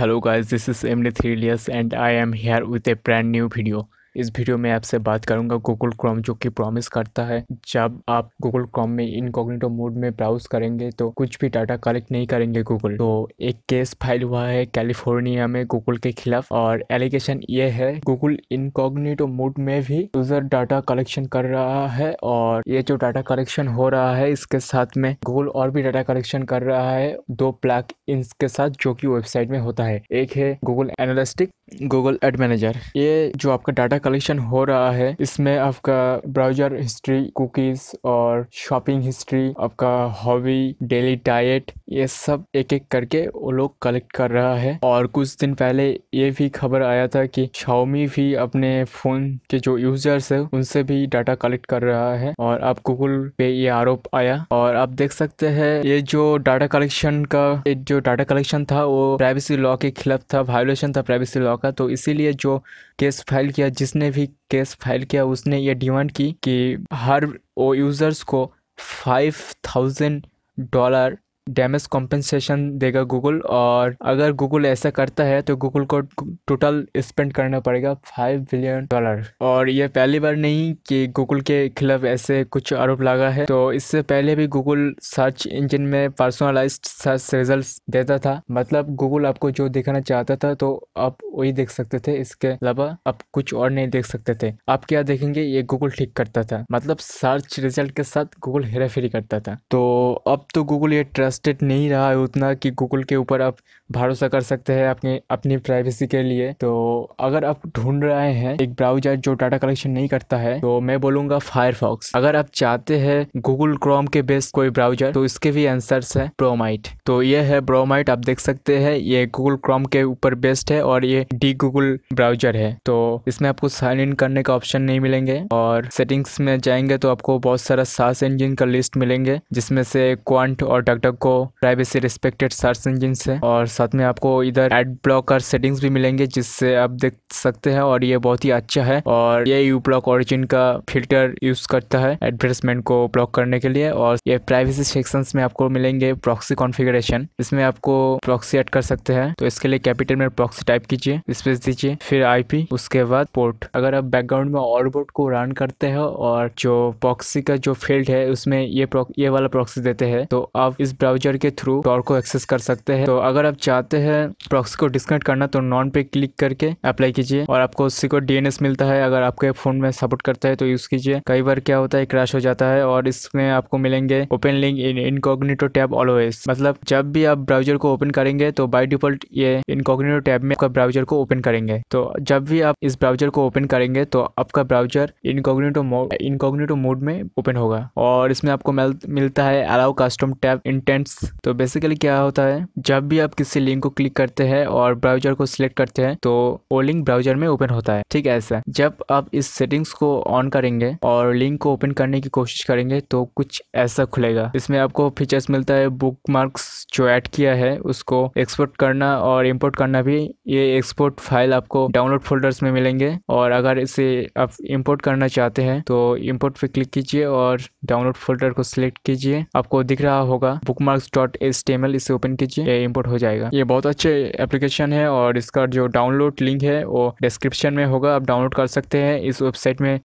Hello guys, this is Emily Thrilius and I am here with a brand new video. इस video में आपसे बात करूंगा Google Chrome जो कि प्रॉमिस करता है जब आप गूगल क्रोम में इनकॉग्निटो मोड में ब्राउज करेंगे तो कुछ भी डाटा कलेक्ट नहीं करेंगे गूगल तो एक केस फाइल हुआ है कैलिफोर्निया में गूगल के खिलाफ और एलिगेशन ये है गूगल इनकॉग्निटो मोड में भी यूजर डाटा कलेक्शन कर रहा है और ये जो डाटा कलेक्शन हो रहा है इसके साथ में गूगल और भी डाटा कलेक्शन कर रहा है दो प्लैक इनके साथ जो की वेबसाइट में होता है एक है Google analytics Google ad manager ये जो आपका डाटा कलेक्शन हो रहा है इसमें आपका ब्राउजर हिस्ट्री कुकीज और शॉपिंग हिस्ट्री आपका हॉबी डेली डाइट ये सब एक एक करके वो लोग कलेक्ट कर रहा है और कुछ दिन पहले ये भी खबर आया था कि शाओमी भी अपने फोन के जो यूजर्स है उनसे भी डाटा कलेक्ट कर रहा है और आप गूगल पे ये आरोप आया और आप देख सकते हैं ये जो डाटा कलेक्शन का ये जो डाटा कलेक्शन था वो प्राइवेसी लॉ के खिलाफ था वायोलेशन था प्राइवेसी लॉ का तो इसीलिए जो केस फाइल किया जिस जिसने भी केस फाइल किया उसने ये डिमांड की कि हर ओ यूज़र्स को five thousand dollar damage compensation देगा गूगल और अगर गूगल ऐसा करता है तो गूगल को टोटल स्पेंड करना पड़ेगा फाइव बिलियन डॉलर और ये पहली बार नहीं कि गूगल के खिलाफ ऐसे कुछ आरोप लगा है तो इससे पहले भी गूगल सर्च इंजन में पर्सनलाइज सर्च रिजल्ट देता था मतलब गूगल आपको जो दिखाना चाहता था तो आप वही देख सकते थे इसके अलावा आप कुछ और नहीं देख सकते थे आप क्या देखेंगे ये गूगल ठीक करता था मतलब सर्च रिजल्ट के साथ गूगल हेरा करता था तो अब तो गूगल ये ट्रस्ट ट्रस्टेड नहीं रहा है उतना कि गूगल के ऊपर आप भरोसा कर सकते हैं अपने अपनी प्राइवेसी के लिए तो अगर आप ढूंढ रहे हैं एक ब्राउजर जो डाटा कलेक्शन नहीं करता है तो मैं बोलूंगा फायरफॉक्स अगर आप चाहते हैं गूगल क्रोम के बेस्ट कोई ब्राउजर तो इसके भी आंसर तो है ब्रोमाइट तो ये है ब्रोमाइट आप देख सकते हैं ये गूगल क्रोम के ऊपर बेस्ट है और ये डी गूगल ब्राउजर है तो इसमें आपको साइन इन करने का ऑप्शन नहीं मिलेंगे और सेटिंग्स में जाएंगे तो आपको बहुत सारा सास इंजिन का लिस्ट मिलेंगे जिसमें से क्वांट और डकडक को आपको प्राइवेसी रिस्पेक्टेड सर्च इंजिन है और साथ में आपको इधर एड ब्लॉकर सेटिंग्स भी मिलेंगे जिससे आप देख सकते हैं और ये बहुत ही अच्छा है और ये यू ब्लॉक ऑरिजिन का फिल्टर यूज करता है एडवर्टाइजमेंट को ब्लॉक करने के लिए और ये प्राइवेसी सेक्शन में आपको मिलेंगे प्रॉक्सी कॉन्फिगरेशन इसमें आपको प्रॉक्सी एड कर सकते हैं तो इसके लिए कैपिटल में प्रॉक्सी टाइप कीजिए स्पेस दीजिए फिर आईपी उसके बाद पोर्ट अगर आप बैकग्राउंड में और बोर्ड को रन करते हो और जो प्रॉक्सी का जो फील्ड है उसमें ये ये वाला प्रॉक्सी देते हैं तो आप इस ब्राउज ब्राउजर के थ्रू टॉर को एक्सेस कर सकते हैं तो अगर आप चाहते हैं प्रॉक्सी को डिस्कनेक्ट करना तो नॉन पे क्लिक करके अप्लाई कीजिए और आपको उसी को डीएनएस मिलता है अगर आपके फोन में सपोर्ट करता है तो यूज कीजिए कई बार क्या होता है क्रैश हो जाता है और इसमें आपको मिलेंगे open link in incognito tab always मतलब जब भी आप ब्राउजर को ओपन करेंगे तो बाई डिफॉल्ट ये इनकॉग्निटो टैब में आपका ब्राउजर को ओपन करेंगे तो जब भी आप इस ब्राउजर को ओपन करेंगे तो आपका browser incognito mode incognito mode में ओपन होगा और इसमें आपको मिलता है allow custom tab ten friends तो बेसिकली क्या होता है जब भी आप किसी लिंक को क्लिक करते हैं और ब्राउजर को सिलेक्ट करते हैं तो वो लिंक ब्राउजर में ओपन होता है ठीक है ऐसा जब आप इस सेटिंग्स को ऑन करेंगे और लिंक को ओपन करने की कोशिश करेंगे तो कुछ ऐसा खुलेगा इसमें आपको फीचर्स मिलता है बुक मार्क्स जो ऐड किया है उसको एक्सपोर्ट करना और इम्पोर्ट करना भी ये एक्सपोर्ट फाइल आपको डाउनलोड फोल्डर्स में मिलेंगे और अगर इसे आप इम्पोर्ट करना चाहते हैं तो इम्पोर्ट पे क्लिक कीजिए और डाउनलोड फोल्डर को सिलेक्ट कीजिए आपको दिख रहा होगा बुक बुकमार्क्स डॉट इसे ओपन कीजिए ये इंपोर्ट हो जाएगा ये बहुत अच्छे एप्लीकेशन है और इसका जो डाउनलोड लिंक है वो डिस्क्रिप्शन में होगा आप डाउनलोड कर सकते हैं इस वेबसाइट में